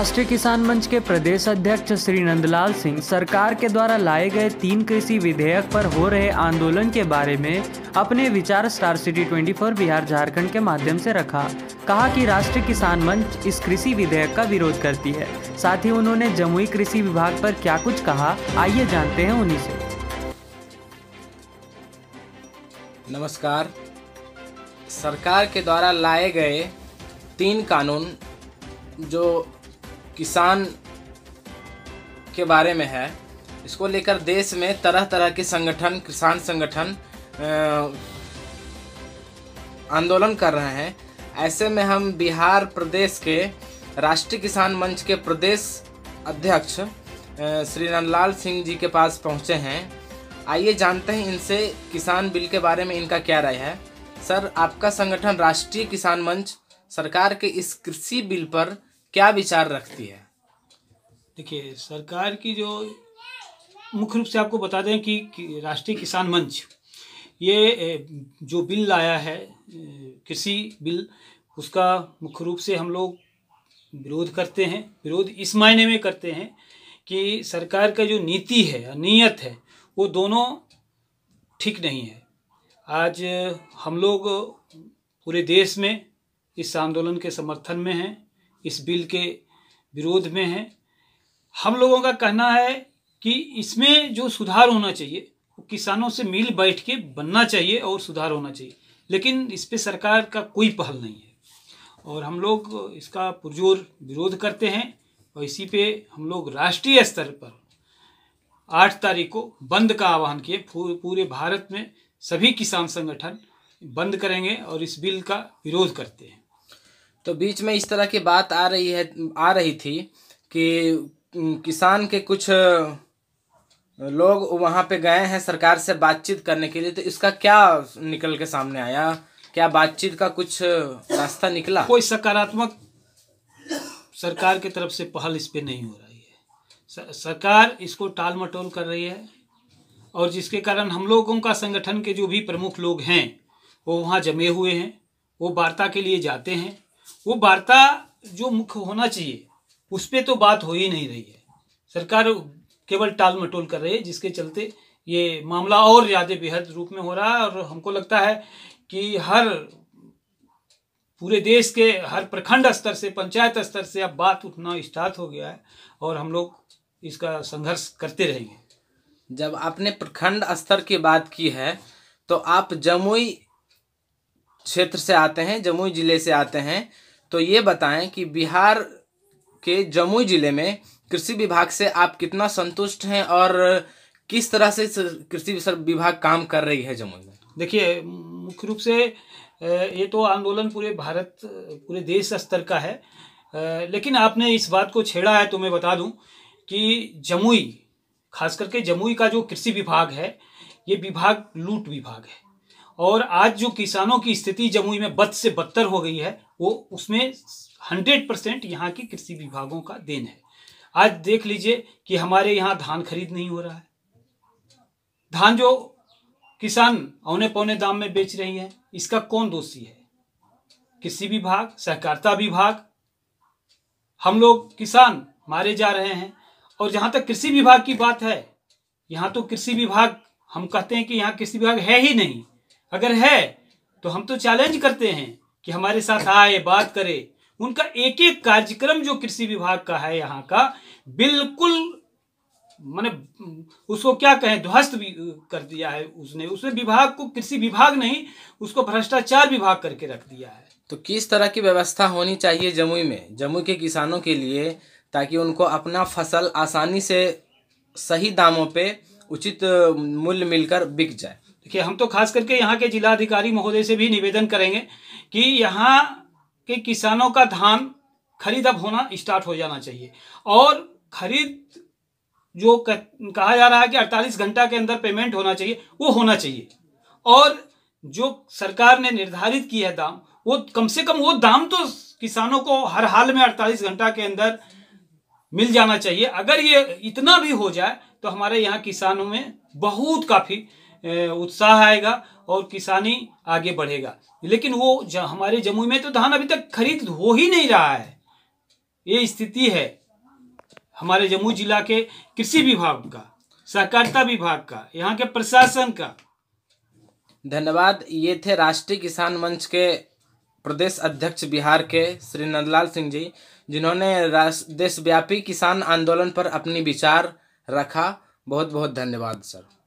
राष्ट्रीय किसान मंच के प्रदेश अध्यक्ष श्री नंदलाल सिंह सरकार के द्वारा लाए गए तीन कृषि विधेयक पर हो रहे आंदोलन के बारे में अपने विचार स्टार सिटी 24 बिहार झारखंड के माध्यम से रखा कहा कि राष्ट्रीय किसान मंच इस कृषि विधेयक का विरोध करती है साथ ही उन्होंने जमुई कृषि विभाग पर क्या कुछ कहा आइए जानते हैं उन्हीं से नमस्कार सरकार के द्वारा लाए गए तीन कानून जो किसान के बारे में है इसको लेकर देश में तरह तरह के संगठन किसान संगठन आंदोलन कर रहे हैं ऐसे में हम बिहार प्रदेश के राष्ट्रीय किसान मंच के प्रदेश अध्यक्ष श्री नंदलाल सिंह जी के पास पहुंचे हैं आइए जानते हैं इनसे किसान बिल के बारे में इनका क्या राय है सर आपका संगठन राष्ट्रीय किसान मंच सरकार के इस कृषि बिल पर क्या विचार रखती है देखिए सरकार की जो मुख्य रूप से आपको बता दें कि, कि राष्ट्रीय किसान मंच ये जो बिल लाया है कृषि बिल उसका मुख्य रूप से हम लोग विरोध करते हैं विरोध इस मायने में करते हैं कि सरकार का जो नीति है नीयत है वो दोनों ठीक नहीं है आज हम लोग पूरे देश में इस आंदोलन के समर्थन में हैं इस बिल के विरोध में हैं हम लोगों का कहना है कि इसमें जो सुधार होना चाहिए वो किसानों से मिल बैठ के बनना चाहिए और सुधार होना चाहिए लेकिन इस पर सरकार का कोई पहल नहीं है और हम लोग इसका पुरजोर विरोध करते हैं और इसी पे हम लोग राष्ट्रीय स्तर पर आठ तारीख को बंद का आह्वान किए पूरे भारत में सभी किसान संगठन बंद करेंगे और इस बिल का विरोध करते हैं तो बीच में इस तरह की बात आ रही है आ रही थी कि किसान के कुछ लोग वहाँ पे गए हैं सरकार से बातचीत करने के लिए तो इसका क्या निकल के सामने आया क्या बातचीत का कुछ रास्ता निकला कोई सकारात्मक सरकार की तरफ से पहल इस पर नहीं हो रही है सरकार इसको टाल मटोल कर रही है और जिसके कारण हम लोगों का संगठन के जो भी प्रमुख लोग हैं वो वहाँ जमे हुए हैं वो वार्ता के लिए जाते हैं वो वार्ता जो मुख्य होना चाहिए उस पर तो बात हो ही नहीं रही है सरकार केवल टाल मटोल कर रही है जिसके चलते ये मामला और ज़्यादा बेहद रूप में हो रहा है और हमको लगता है कि हर पूरे देश के हर प्रखंड स्तर से पंचायत स्तर से अब बात उठना स्टार्ट हो गया है और हम लोग इसका संघर्ष करते रहेंगे जब आपने प्रखंड स्तर की बात की है तो आप जमुई क्षेत्र से आते हैं जमुई ज़िले से आते हैं तो ये बताएं कि बिहार के जमुई ज़िले में कृषि विभाग से आप कितना संतुष्ट हैं और किस तरह से कृषि विभाग काम कर रही है जमुई में देखिए मुख्य रूप से ये तो आंदोलन पूरे भारत पूरे देश स्तर का है लेकिन आपने इस बात को छेड़ा है तो मैं बता दूं कि जमुई खास करके जमुई का जो कृषि विभाग है ये विभाग लूट विभाग है और आज जो किसानों की स्थिति जमुई में बद से बदतर हो गई है वो उसमें हंड्रेड परसेंट यहाँ के कृषि विभागों का देन है आज देख लीजिए कि हमारे यहाँ धान खरीद नहीं हो रहा है धान जो किसान औने पौने दाम में बेच रही है इसका कौन दोषी है कृषि विभाग सहकारिता विभाग हम लोग किसान मारे जा रहे हैं और जहाँ तक कृषि विभाग की बात है यहाँ तो कृषि विभाग हम कहते हैं कि यहाँ कृषि विभाग है ही नहीं अगर है तो हम तो चैलेंज करते हैं कि हमारे साथ आए बात करे उनका एक एक कार्यक्रम जो कृषि विभाग का है यहाँ का बिल्कुल मैंने उसको क्या कहें ध्वस्त भी कर दिया है उसने उसने विभाग को कृषि विभाग नहीं उसको भ्रष्टाचार विभाग करके रख दिया है तो किस तरह की व्यवस्था होनी चाहिए जमुई में जमुई के किसानों के लिए ताकि उनको अपना फसल आसानी से सही दामों पे उचित मूल्य मिलकर बिक जाए देखिए हम तो खास करके यहाँ के जिलाधिकारी महोदय से भी निवेदन करेंगे कि यहाँ के किसानों का धान खरीद अब होना स्टार्ट हो जाना चाहिए और खरीद जो कहा जा रहा है कि 48 घंटा के अंदर पेमेंट होना चाहिए वो होना चाहिए और जो सरकार ने निर्धारित किया है दाम वो कम से कम वो दाम तो किसानों को हर हाल में 48 घंटा के अंदर मिल जाना चाहिए अगर ये इतना भी हो जाए तो हमारे यहाँ किसानों में बहुत काफ़ी उत्साह आएगा और किसानी आगे बढ़ेगा लेकिन वो हमारे जम्मू में तो धान अभी तक खरीद हो ही नहीं रहा है ये स्थिति है हमारे जम्मू जिला के कृषि विभाग का सहकारिता विभाग का यहाँ के प्रशासन का धन्यवाद ये थे राष्ट्रीय किसान मंच के प्रदेश अध्यक्ष बिहार के श्री नंदलाल सिंह जी जिन्होंने देशव्यापी किसान आंदोलन पर अपनी विचार रखा बहुत बहुत धन्यवाद सर